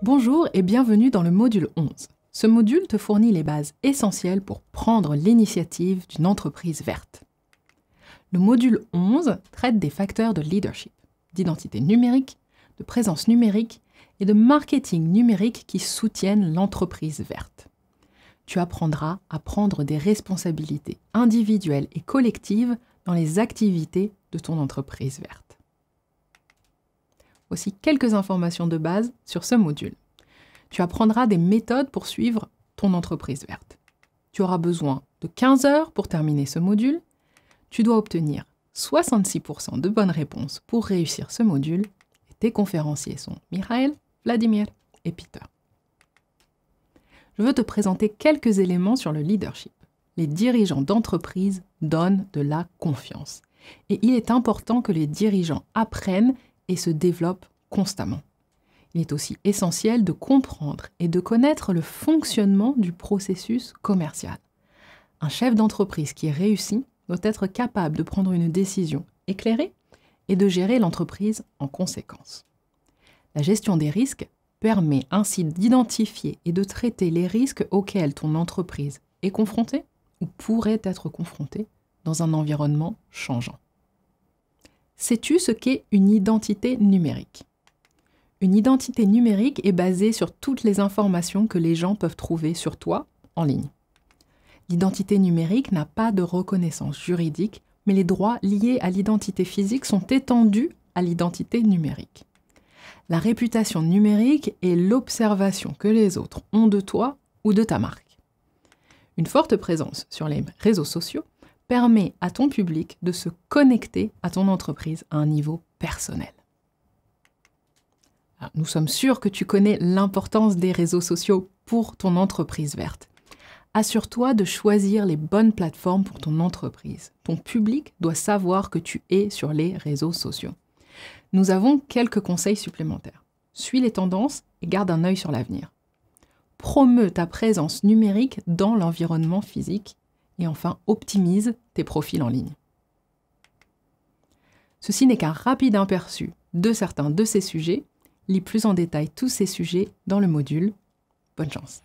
Bonjour et bienvenue dans le module 11. Ce module te fournit les bases essentielles pour prendre l'initiative d'une entreprise verte. Le module 11 traite des facteurs de leadership, d'identité numérique, de présence numérique et de marketing numérique qui soutiennent l'entreprise verte. Tu apprendras à prendre des responsabilités individuelles et collectives dans les activités de ton entreprise verte. Aussi, quelques informations de base sur ce module. Tu apprendras des méthodes pour suivre ton entreprise verte. Tu auras besoin de 15 heures pour terminer ce module. Tu dois obtenir 66% de bonnes réponses pour réussir ce module. tes conférenciers sont Michael, Vladimir et Peter. Je veux te présenter quelques éléments sur le leadership. Les dirigeants d'entreprise donnent de la confiance. Et il est important que les dirigeants apprennent et se développe constamment. Il est aussi essentiel de comprendre et de connaître le fonctionnement du processus commercial. Un chef d'entreprise qui réussit doit être capable de prendre une décision éclairée et de gérer l'entreprise en conséquence. La gestion des risques permet ainsi d'identifier et de traiter les risques auxquels ton entreprise est confrontée ou pourrait être confrontée dans un environnement changeant. Sais-tu ce qu'est une identité numérique Une identité numérique est basée sur toutes les informations que les gens peuvent trouver sur toi en ligne. L'identité numérique n'a pas de reconnaissance juridique, mais les droits liés à l'identité physique sont étendus à l'identité numérique. La réputation numérique est l'observation que les autres ont de toi ou de ta marque. Une forte présence sur les réseaux sociaux permet à ton public de se connecter à ton entreprise à un niveau personnel. Ah, nous sommes sûrs que tu connais l'importance des réseaux sociaux pour ton entreprise verte. Assure-toi de choisir les bonnes plateformes pour ton entreprise. Ton public doit savoir que tu es sur les réseaux sociaux. Nous avons quelques conseils supplémentaires. Suis les tendances et garde un œil sur l'avenir. Promeut ta présence numérique dans l'environnement physique et enfin, optimise tes profils en ligne. Ceci n'est qu'un rapide aperçu de certains de ces sujets. Lis plus en détail tous ces sujets dans le module. Bonne chance